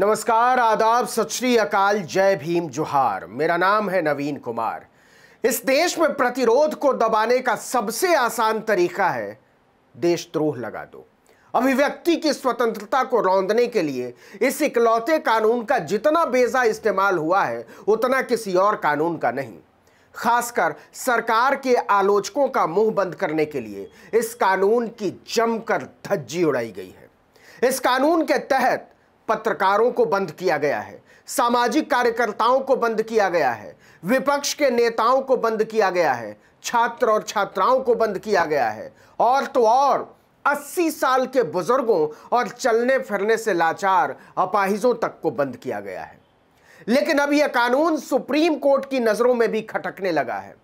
नमस्कार आदाब सत श्री अकाल जय भीम जोहार मेरा नाम है नवीन कुमार इस देश में प्रतिरोध को दबाने का सबसे आसान तरीका है देशद्रोह लगा दो अभिव्यक्ति की स्वतंत्रता को रौंदने के लिए इस इकलौते कानून का जितना बेजा इस्तेमाल हुआ है उतना किसी और कानून का नहीं खासकर सरकार के आलोचकों का मुंह बंद करने के लिए इस कानून की जमकर धज्जी उड़ाई गई है इस कानून के तहत पत्रकारों को बंद किया गया है सामाजिक कार्यकर्ताओं को बंद किया गया है विपक्ष के नेताओं को बंद किया गया है छात्र और छात्राओं को बंद किया गया है और तो और 80 साल के बुजुर्गों और चलने फिरने से लाचार अपाहिजों तक को बंद किया गया है लेकिन अब यह कानून सुप्रीम कोर्ट की नजरों में भी खटकने लगा है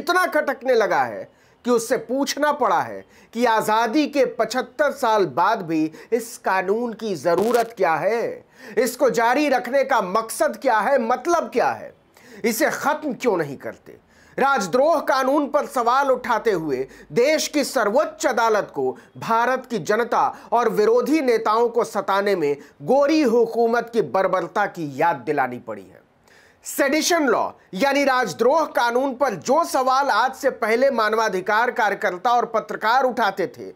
इतना खटकने लगा है कि उससे पूछना पड़ा है कि आज़ादी के 75 साल बाद भी इस कानून की ज़रूरत क्या है इसको जारी रखने का मकसद क्या है मतलब क्या है इसे ख़त्म क्यों नहीं करते राजद्रोह कानून पर सवाल उठाते हुए देश की सर्वोच्च अदालत को भारत की जनता और विरोधी नेताओं को सताने में गोरी हुकूमत की बर्बरता की याद दिलानी पड़ी है सेडिशन लॉ यानी राजद्रोह कानून पर जो सवाल आज से पहले मानवाधिकार कार्यकर्ता और पत्रकार उठाते थे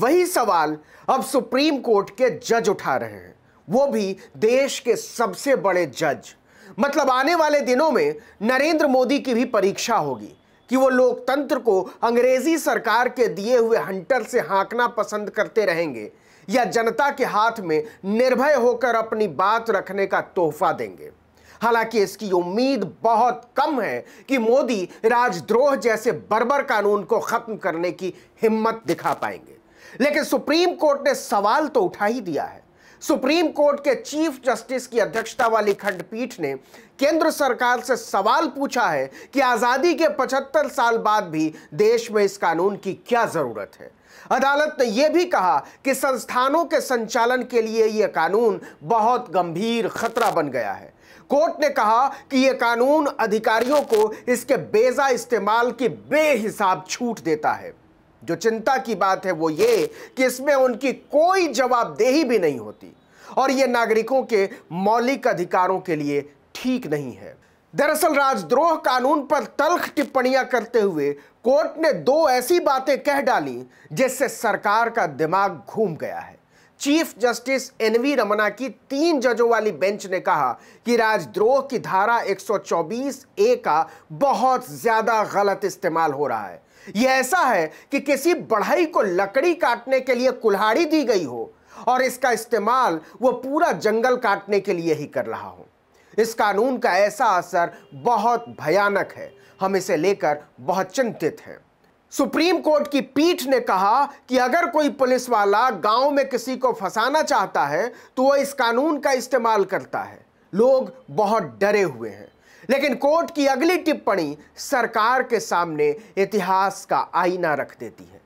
वही सवाल अब सुप्रीम कोर्ट के जज उठा रहे हैं वो भी देश के सबसे बड़े जज मतलब आने वाले दिनों में नरेंद्र मोदी की भी परीक्षा होगी कि वो लोकतंत्र को अंग्रेजी सरकार के दिए हुए हंटर से हाँकना पसंद करते रहेंगे या जनता के हाथ में निर्भय होकर अपनी बात रखने का तोहफा देंगे हालांकि इसकी उम्मीद बहुत कम है कि मोदी राजद्रोह जैसे बर्बर कानून को खत्म करने की हिम्मत दिखा पाएंगे लेकिन सुप्रीम कोर्ट ने सवाल तो उठा ही दिया है सुप्रीम कोर्ट के चीफ जस्टिस की अध्यक्षता वाली खंडपीठ ने केंद्र सरकार से सवाल पूछा है कि आज़ादी के 75 साल बाद भी देश में इस कानून की क्या ज़रूरत है अदालत ने यह भी कहा कि संस्थानों के संचालन के लिए यह कानून बहुत गंभीर खतरा बन गया है कोर्ट ने कहा कि यह कानून अधिकारियों को इसके बेजा इस्तेमाल की बेहिसाब छूट देता है जो चिंता की बात है वो ये कि इसमें उनकी कोई जवाबदेही भी नहीं होती और ये नागरिकों के मौलिक अधिकारों के लिए ठीक नहीं है दरअसल राजद्रोह कानून पर तल्ख टिप्पणियां करते हुए कोर्ट ने दो ऐसी बातें कह डाली जिससे सरकार का दिमाग घूम गया है चीफ जस्टिस एनवी रमना की तीन जजों वाली बेंच ने कहा कि राजद्रोह की धारा 124 ए का बहुत ज्यादा गलत इस्तेमाल हो रहा है यह ऐसा है कि किसी बढ़ई को लकड़ी काटने के लिए कुल्हाड़ी दी गई हो और इसका इस्तेमाल वो पूरा जंगल काटने के लिए ही कर रहा हो इस कानून का ऐसा असर बहुत भयानक है हम इसे लेकर बहुत चिंतित हैं सुप्रीम कोर्ट की पीठ ने कहा कि अगर कोई पुलिस वाला गांव में किसी को फंसाना चाहता है तो वह इस कानून का इस्तेमाल करता है लोग बहुत डरे हुए हैं लेकिन कोर्ट की अगली टिप्पणी सरकार के सामने इतिहास का आईना रख देती है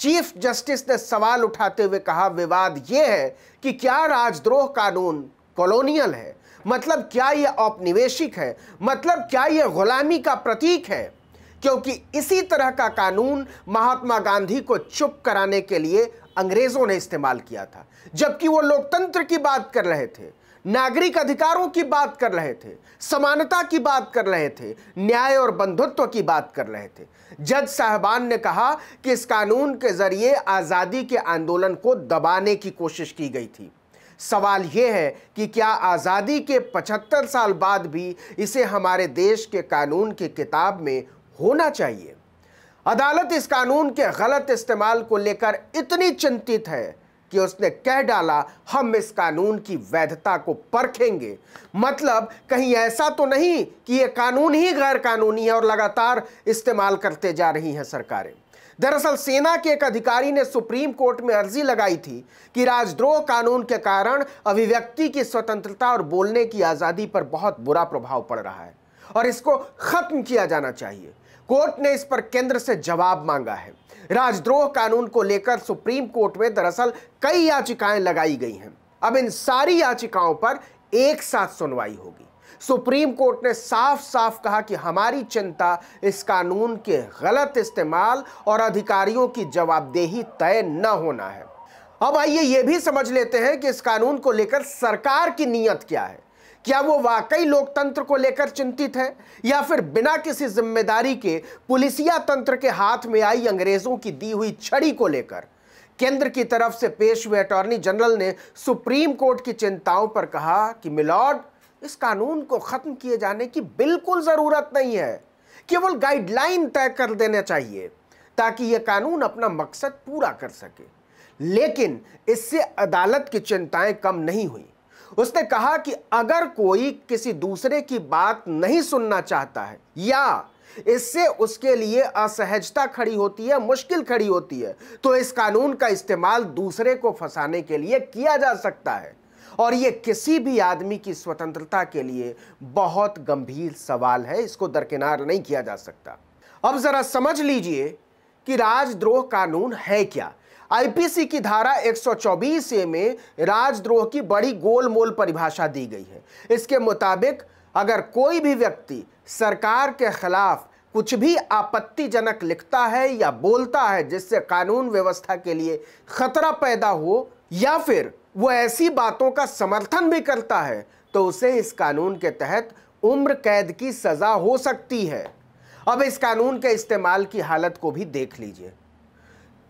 चीफ जस्टिस ने सवाल उठाते हुए कहा विवाद यह है कि क्या राजद्रोह कानून कॉलोनियल है मतलब क्या यह औपनिवेशिक है मतलब क्या यह गुलामी का प्रतीक है क्योंकि इसी तरह का कानून महात्मा गांधी को चुप कराने के लिए अंग्रेजों ने इस्तेमाल किया था जबकि वो लोकतंत्र की बात कर रहे थे नागरिक अधिकारों की बात कर रहे थे समानता की बात कर रहे थे न्याय और बंधुत्व की बात कर रहे थे जज साहबान ने कहा कि इस कानून के जरिए आज़ादी के आंदोलन को दबाने की कोशिश की गई थी सवाल यह है कि क्या आज़ादी के 75 साल बाद भी इसे हमारे देश के कानून की किताब में होना चाहिए अदालत इस कानून के गलत इस्तेमाल को लेकर इतनी चिंतित है कि उसने कह डाला हम इस कानून की वैधता को परखेंगे मतलब कहीं ऐसा तो नहीं कि यह कानून ही गैर कानूनी है और लगातार इस्तेमाल करते जा रही हैं सरकारें दरअसल सेना के एक अधिकारी ने सुप्रीम कोर्ट में अर्जी लगाई थी कि राजद्रोह कानून के कारण अभिव्यक्ति की स्वतंत्रता और बोलने की आज़ादी पर बहुत बुरा प्रभाव पड़ रहा है और इसको खत्म किया जाना चाहिए कोर्ट ने इस पर केंद्र से जवाब मांगा है राजद्रोह कानून को लेकर सुप्रीम कोर्ट में दरअसल कई याचिकाएं लगाई गई हैं अब इन सारी याचिकाओं पर एक साथ सुनवाई होगी सुप्रीम कोर्ट ने साफ साफ कहा कि हमारी चिंता इस कानून के गलत इस्तेमाल और अधिकारियों की जवाबदेही तय न होना है अब आइए ये भी समझ लेते हैं कि इस कानून को लेकर सरकार की नीयत क्या है क्या वो वाकई लोकतंत्र को लेकर चिंतित है या फिर बिना किसी जिम्मेदारी के पुलिसिया तंत्र के हाथ में आई अंग्रेजों की दी हुई छड़ी को लेकर केंद्र की तरफ से पेश हुए अटॉर्नी जनरल ने सुप्रीम कोर्ट की चिंताओं पर कहा कि मिलॉर्ड इस कानून को खत्म किए जाने की बिल्कुल ज़रूरत नहीं है केवल गाइडलाइन तय कर देना चाहिए ताकि यह कानून अपना मकसद पूरा कर सके लेकिन इससे अदालत की चिंताएं कम नहीं हुई उसने कहा कि अगर कोई किसी दूसरे की बात नहीं सुनना चाहता है या इससे उसके लिए असहजता खड़ी होती है मुश्किल खड़ी होती है तो इस कानून का इस्तेमाल दूसरे को फंसाने के लिए किया जा सकता है और यह किसी भी आदमी की स्वतंत्रता के लिए बहुत गंभीर सवाल है इसको दरकिनार नहीं किया जा सकता अब ज़रा समझ लीजिए कि राजद्रोह कानून है क्या आईपीसी की धारा 124 ए में राजद्रोह की बड़ी गोलमोल परिभाषा दी गई है इसके मुताबिक अगर कोई भी व्यक्ति सरकार के खिलाफ कुछ भी आपत्तिजनक लिखता है या बोलता है जिससे कानून व्यवस्था के लिए खतरा पैदा हो या फिर वो ऐसी बातों का समर्थन भी करता है तो उसे इस कानून के तहत उम्र कैद की सज़ा हो सकती है अब इस कानून के इस्तेमाल की हालत को भी देख लीजिए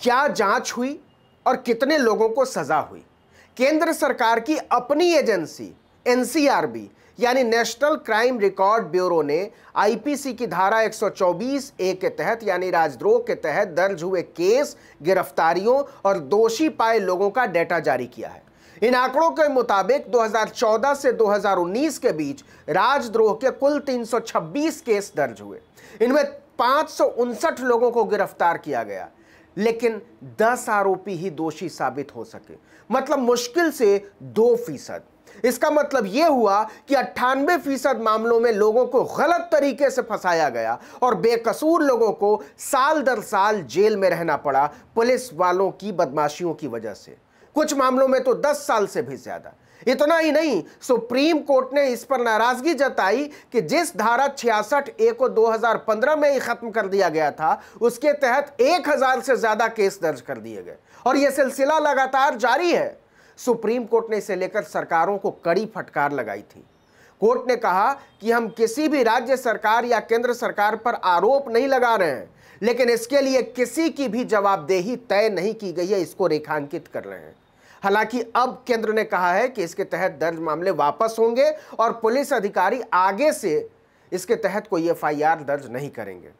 क्या जांच हुई और कितने लोगों को सजा हुई केंद्र सरकार की अपनी एजेंसी एनसीआरबी यानी नेशनल क्राइम रिकॉर्ड ब्यूरो ने आईपीसी की धारा 124 ए के तहत यानी राजद्रोह के तहत दर्ज हुए केस गिरफ्तारियों और दोषी पाए लोगों का डेटा जारी किया है इन आंकड़ों के मुताबिक 2014 से 2019 के बीच राजद्रोह के कुल 326 केस दर्ज हुए इनमें पांच लोगों को गिरफ्तार किया गया लेकिन 10 आरोपी ही दोषी साबित हो सके मतलब मुश्किल से दो फीसद इसका मतलब यह हुआ कि अट्ठानवे फीसद मामलों में लोगों को गलत तरीके से फंसाया गया और बेकसूर लोगों को साल दर साल जेल में रहना पड़ा पुलिस वालों की बदमाशियों की वजह से कुछ मामलों में तो 10 साल से भी ज्यादा इतना ही नहीं सुप्रीम कोर्ट ने इस पर नाराजगी जताई कि जिस धारा छियासठ ए को 2015 में ही खत्म कर दिया गया था उसके तहत 1000 से ज्यादा केस दर्ज कर दिए गए और यह सिलसिला लगातार जारी है सुप्रीम कोर्ट ने इसे लेकर सरकारों को कड़ी फटकार लगाई थी कोर्ट ने कहा कि हम किसी भी राज्य सरकार या केंद्र सरकार पर आरोप नहीं लगा रहे हैं लेकिन इसके लिए किसी की भी जवाबदेही तय नहीं की गई है इसको रेखांकित कर रहे हैं हालांकि अब केंद्र ने कहा है कि इसके तहत दर्ज मामले वापस होंगे और पुलिस अधिकारी आगे से इसके तहत कोई एफ दर्ज नहीं करेंगे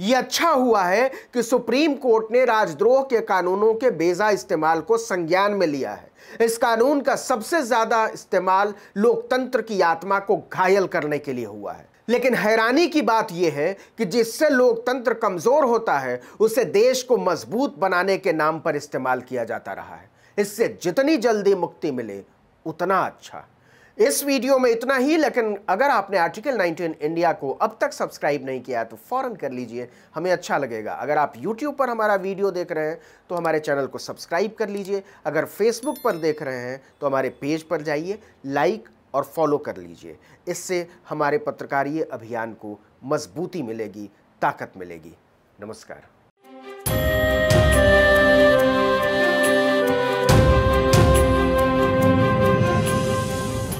ये अच्छा हुआ है कि सुप्रीम कोर्ट ने राजद्रोह के कानूनों के बेजा इस्तेमाल को संज्ञान में लिया है इस कानून का सबसे ज़्यादा इस्तेमाल लोकतंत्र की आत्मा को घायल करने के लिए हुआ है लेकिन हैरानी की बात यह है कि जिससे लोकतंत्र कमज़ोर होता है उसे देश को मजबूत बनाने के नाम पर इस्तेमाल किया जाता रहा है इससे जितनी जल्दी मुक्ति मिले उतना अच्छा इस वीडियो में इतना ही लेकिन अगर आपने आर्टिकल 19 इंडिया को अब तक सब्सक्राइब नहीं किया तो फ़ौरन कर लीजिए हमें अच्छा लगेगा अगर आप यूट्यूब पर हमारा वीडियो देख रहे हैं तो हमारे चैनल को सब्सक्राइब कर लीजिए अगर फेसबुक पर देख रहे हैं तो हमारे पेज पर जाइए लाइक और फॉलो कर लीजिए इससे हमारे पत्रकारीय अभियान को मजबूती मिलेगी ताकत मिलेगी नमस्कार